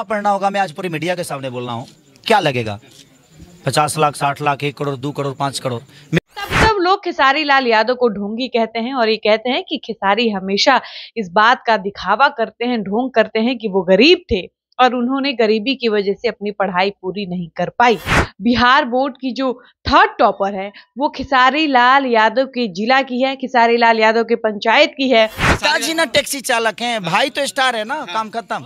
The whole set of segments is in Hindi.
कहाँ पढ़ना होगा मैं आज पूरी मीडिया के सामने बोल रहा हूँ क्या लगेगा पचास लाख साठ लाख एक करोड़ दो करोड़ पांच करोड़ लोग खिसारी लाल यादव को ढोंगी कहते हैं और ये कहते हैं कि खिसारी हमेशा इस बात का दिखावा करते हैं ढोंग करते हैं कि वो गरीब थे और उन्होंने गरीबी की वजह से अपनी पढ़ाई पूरी नहीं कर पाई बिहार बोर्ड की जो थर्ड टॉपर है वो खिसारी लाल यादव के जिला की है खिसारी लाल यादव के पंचायत की है ना टैक्सी चालक है भाई तो स्टार है ना काम खत्म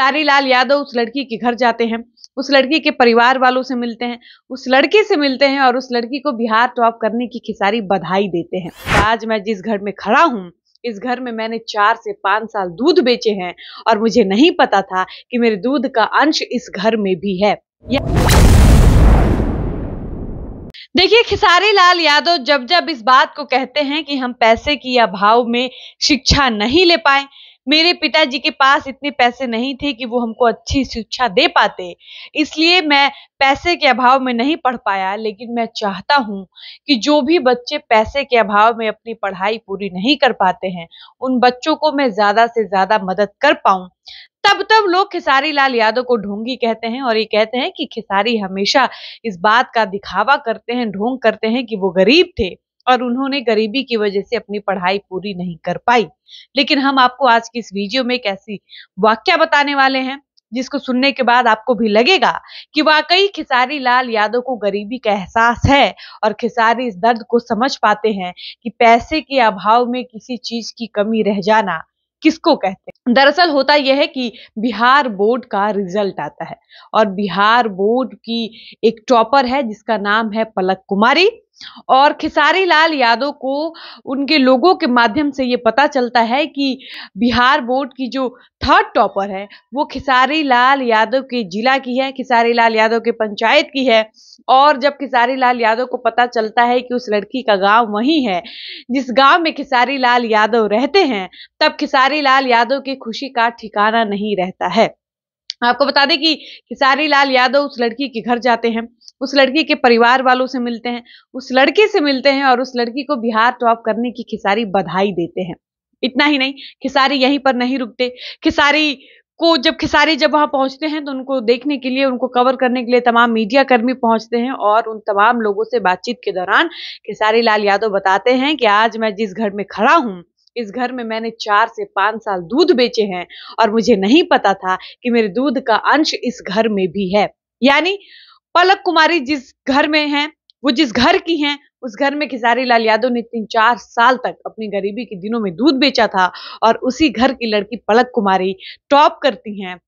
खेसारी लाल यादव उस लड़की के घर जाते हैं उस लड़की के परिवार वालों से मिलते हैं उस लड़की से मिलते हैं और उस लड़की को बिहार टॉप करने की खिसारी बधाई देते हैं आज मैं जिस घर में खड़ा हूँ इस घर में मैंने चार से पाँच साल दूध बेचे हैं और मुझे नहीं पता था कि मेरे दूध का अंश इस घर में भी है देखिए खिसारी लाल यादव जब जब इस बात को कहते हैं कि हम पैसे की अभाव में शिक्षा नहीं ले पाए मेरे पिताजी के पास इतने पैसे नहीं थे कि वो हमको अच्छी शिक्षा दे पाते इसलिए मैं पैसे के अभाव में नहीं पढ़ पाया लेकिन मैं चाहता हूँ कि जो भी बच्चे पैसे के अभाव में अपनी पढ़ाई पूरी नहीं कर पाते हैं उन बच्चों को मैं ज़्यादा से ज़्यादा मदद कर पाऊँ तब तब लोग खिसारी लाल यादव को ढोंगी कहते हैं और ये कहते हैं कि खिसारी हमेशा इस बात का दिखावा करते हैं ढोंग करते हैं कि वो गरीब थे और उन्होंने गरीबी की वजह से अपनी पढ़ाई पूरी नहीं कर पाई लेकिन हम आपको आज की इस वीडियो में एक ऐसी वाक्य बताने वाले हैं जिसको सुनने के बाद आपको भी लगेगा कि वाकई खिसारी लाल यादव को गरीबी का एहसास है और खिसारी इस दर्द को समझ पाते हैं कि पैसे के अभाव में किसी चीज की कमी रह जाना किसको कहते हैं दरअसल होता यह है कि बिहार बोर्ड का रिजल्ट आता है और बिहार बोर्ड की एक टॉपर है जिसका नाम है पलक कुमारी और खेसारी लाल यादव को उनके लोगों के माध्यम से ये पता चलता है कि बिहार बोर्ड की जो थर्ड टॉपर है वो खेसारी लाल यादव के जिला की है खेसारी लाल यादव के पंचायत की है और जब खेसारी लाल यादव को पता चलता है कि उस लड़की का गांव वही है जिस गांव में खेसारी लाल यादव रहते हैं तब खेसारी लाल यादव की खुशी का ठिकाना नहीं रहता है आपको बता दें कि खेसारी लाल यादव उस लड़की के घर जाते हैं उस लड़की के परिवार वालों से मिलते हैं उस लड़की से मिलते हैं और उस लड़की को बिहार टॉप तो करने की खिसारी बधाई देते हैं इतना ही नहीं खिसारी यहीं पर नहीं रुकते खिसारी को जब खिसारी जब वहां पहुंचते हैं तो उनको देखने के लिए उनको कवर करने के लिए तमाम मीडिया कर्मी पहुंचते हैं और उन तमाम लोगों से बातचीत के दौरान खिसारी लाल यादव बताते हैं कि आज मैं जिस घर में खड़ा हूं इस घर में मैंने चार से पांच साल दूध बेचे हैं और मुझे नहीं पता था कि मेरे दूध का अंश इस घर में भी है यानी पलक कुमारी जिस घर में हैं वो जिस घर की हैं उस घर में खिसारी लाल यादव ने तीन चार साल तक अपनी गरीबी के दिनों में दूध बेचा था और उसी घर की लड़की पलक कुमारी टॉप करती हैं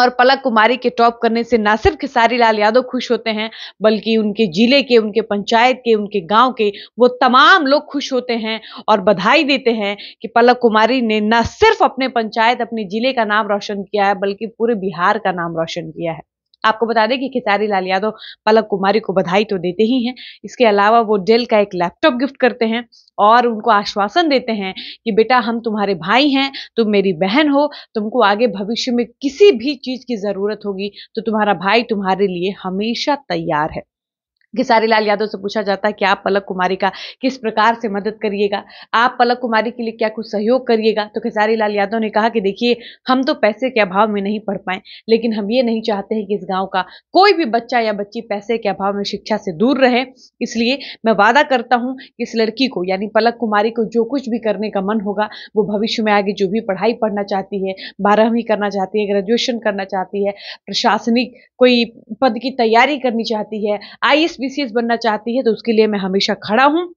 और पलक कुमारी के टॉप करने से ना सिर्फ खिसारी लाल यादव खुश होते हैं बल्कि उनके जिले के उनके पंचायत के उनके गांव के वो तमाम लोग खुश होते हैं और बधाई देते हैं कि पलक कुमारी ने ना सिर्फ अपने पंचायत अपने जिले का नाम रोशन किया है बल्कि पूरे बिहार का नाम रोशन किया है आपको बता दें कि खेसारी लाल यादव पलक कुमारी को बधाई तो देते ही हैं इसके अलावा वो डेल का एक लैपटॉप गिफ्ट करते हैं और उनको आश्वासन देते हैं कि बेटा हम तुम्हारे भाई हैं तुम मेरी बहन हो तुमको आगे भविष्य में किसी भी चीज़ की ज़रूरत होगी तो तुम्हारा भाई तुम्हारे लिए हमेशा तैयार है खेसारी लाल यादव से पूछा जाता है कि आप पलक कुमारी का किस प्रकार से मदद करिएगा आप पलक कुमारी के लिए क्या कुछ सहयोग करिएगा तो खेसारी लाल यादव ने कहा कि देखिए हम तो पैसे के अभाव में नहीं पढ़ पाए लेकिन हम ये नहीं चाहते हैं कि इस गाँव का कोई भी बच्चा या बच्ची पैसे के अभाव में शिक्षा से दूर रहे इसलिए मैं वादा करता हूँ कि इस लड़की को यानी पलक कुमारी को जो कुछ भी करने का मन होगा वो भविष्य में आगे जो भी पढ़ाई पढ़ना चाहती है बारहवीं करना चाहती है ग्रेजुएशन करना चाहती है प्रशासनिक कोई पद की तैयारी करनी चाहती है आई बीसीएस बनना चाहती है तो उसके लिए मैं हमेशा खड़ा हूँ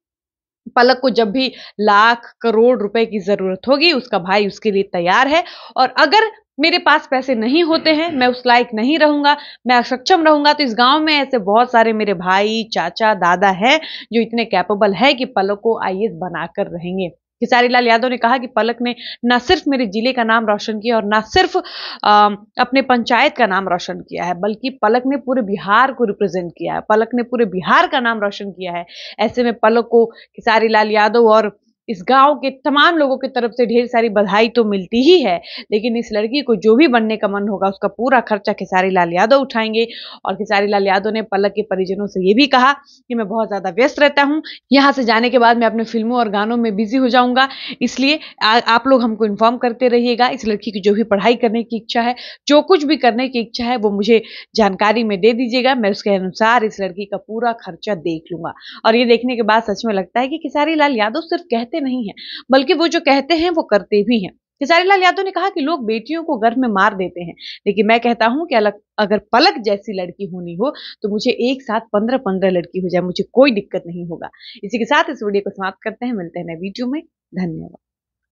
पलक को जब भी लाख करोड़ रुपए की ज़रूरत होगी उसका भाई उसके लिए तैयार है और अगर मेरे पास पैसे नहीं होते हैं मैं उस लायक नहीं रहूंगा मैं असक्षम रहूंगा तो इस गांव में ऐसे बहुत सारे मेरे भाई चाचा दादा हैं जो इतने कैपेबल है कि पलक को आई बनाकर रहेंगे खेसारी लाल यादव ने कहा कि पलक ने न सिर्फ मेरे जिले का नाम रोशन किया और न सिर्फ आ, अपने पंचायत का नाम रोशन किया है बल्कि पलक ने पूरे बिहार को रिप्रेजेंट किया है पलक ने पूरे बिहार का नाम रोशन किया है ऐसे में पलक को खेसारी लाल यादव और इस गांव के तमाम लोगों की तरफ से ढेर सारी बधाई तो मिलती ही है लेकिन इस लड़की को जो भी बनने का मन होगा उसका पूरा खर्चा खेसारी लाल यादव उठाएंगे और खेसारी लाल यादव ने पलक के परिजनों से ये भी कहा कि मैं बहुत ज़्यादा व्यस्त रहता हूँ यहाँ से जाने के बाद मैं अपने फिल्मों और गानों में बिजी हो जाऊँगा इसलिए आप लोग हमको इन्फॉर्म करते रहिएगा इस लड़की की जो भी पढ़ाई करने की इच्छा है जो कुछ भी करने की इच्छा है वो मुझे जानकारी में दे दीजिएगा मैं उसके अनुसार इस लड़की का पूरा खर्चा देख लूँगा और ये देखने के बाद सच में लगता है कि खेसारी लाल यादव सिर्फ कहते कहते नहीं है बल्कि वो जो कहते हैं वो करते भी हैं लाल यादव ने कहा कि लोग बेटियों को गर्भ में मार देते हैं लेकिन मैं कहता हूं कि अलग अगर पलक जैसी लड़की होनी हो तो मुझे एक साथ पंद्रह पंद्रह लड़की हो जाए मुझे कोई दिक्कत नहीं होगा इसी के साथ इस वीडियो को समाप्त करते हैं मिलते हैं नए वीडियो में धन्यवाद